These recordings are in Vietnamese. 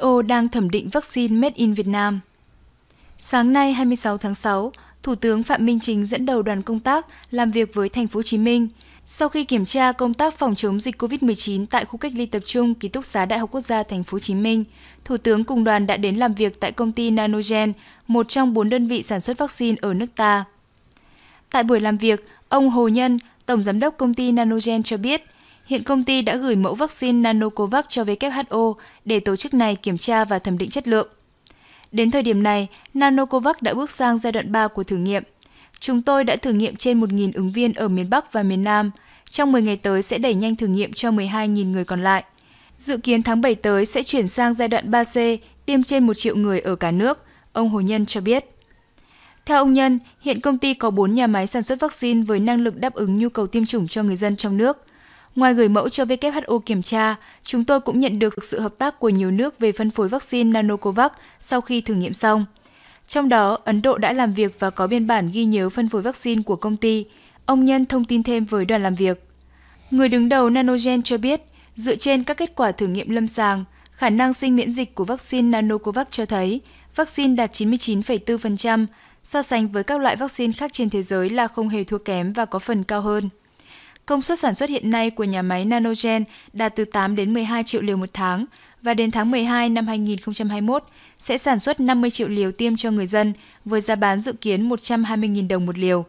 WHO đang thẩm định vaccine Made in Việt Nam. Sáng nay 26 tháng 6, Thủ tướng Phạm Minh Chính dẫn đầu đoàn công tác làm việc với thành phố Hồ Chí Minh. Sau khi kiểm tra công tác phòng chống dịch COVID-19 tại khu cách ly tập trung ký túc xá Đại học Quốc gia Thành phố Hồ Chí Minh, Thủ tướng cùng đoàn đã đến làm việc tại công ty Nanogen, một trong bốn đơn vị sản xuất vaccine ở nước ta. Tại buổi làm việc, ông Hồ Nhân, Tổng Giám đốc công ty Nanogen cho biết – Hiện công ty đã gửi mẫu vaccine Nanocovax cho WHO để tổ chức này kiểm tra và thẩm định chất lượng. Đến thời điểm này, Nanocovax đã bước sang giai đoạn 3 của thử nghiệm. Chúng tôi đã thử nghiệm trên 1.000 ứng viên ở miền Bắc và miền Nam. Trong 10 ngày tới sẽ đẩy nhanh thử nghiệm cho 12.000 người còn lại. Dự kiến tháng 7 tới sẽ chuyển sang giai đoạn 3C, tiêm trên 1 triệu người ở cả nước, ông Hồ Nhân cho biết. Theo ông Nhân, hiện công ty có 4 nhà máy sản xuất vaccine với năng lực đáp ứng nhu cầu tiêm chủng cho người dân trong nước. Ngoài gửi mẫu cho WHO kiểm tra, chúng tôi cũng nhận được sự hợp tác của nhiều nước về phân phối vaccine Nanocovax sau khi thử nghiệm xong. Trong đó, Ấn Độ đã làm việc và có biên bản ghi nhớ phân phối vaccine của công ty. Ông Nhân thông tin thêm với đoàn làm việc. Người đứng đầu Nanogen cho biết, dựa trên các kết quả thử nghiệm lâm sàng, khả năng sinh miễn dịch của vaccine Nanocovax cho thấy vaccine đạt 99,4%, so sánh với các loại vaccine khác trên thế giới là không hề thua kém và có phần cao hơn. Công suất sản xuất hiện nay của nhà máy Nanogen đạt từ 8 đến 12 triệu liều một tháng và đến tháng 12 năm 2021 sẽ sản xuất 50 triệu liều tiêm cho người dân với giá bán dự kiến 120.000 đồng một liều.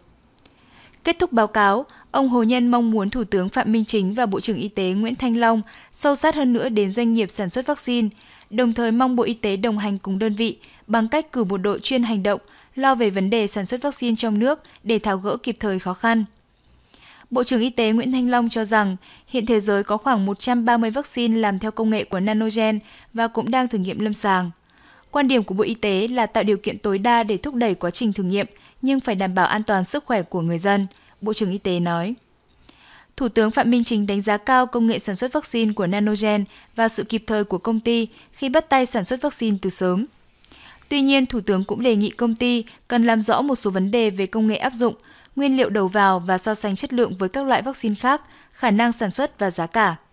Kết thúc báo cáo, ông Hồ Nhân mong muốn Thủ tướng Phạm Minh Chính và Bộ trưởng Y tế Nguyễn Thanh Long sâu sát hơn nữa đến doanh nghiệp sản xuất vaccine, đồng thời mong Bộ Y tế đồng hành cùng đơn vị bằng cách cử một đội chuyên hành động, lo về vấn đề sản xuất vaccine trong nước để tháo gỡ kịp thời khó khăn. Bộ trưởng Y tế Nguyễn Thanh Long cho rằng hiện thế giới có khoảng 130 vaccine làm theo công nghệ của nanogen và cũng đang thử nghiệm lâm sàng. Quan điểm của Bộ Y tế là tạo điều kiện tối đa để thúc đẩy quá trình thử nghiệm, nhưng phải đảm bảo an toàn sức khỏe của người dân, Bộ trưởng Y tế nói. Thủ tướng Phạm Minh Chính đánh giá cao công nghệ sản xuất vaccine của Nanogen và sự kịp thời của công ty khi bắt tay sản xuất vaccine từ sớm. Tuy nhiên, Thủ tướng cũng đề nghị công ty cần làm rõ một số vấn đề về công nghệ áp dụng, nguyên liệu đầu vào và so sánh chất lượng với các loại vaccine khác, khả năng sản xuất và giá cả.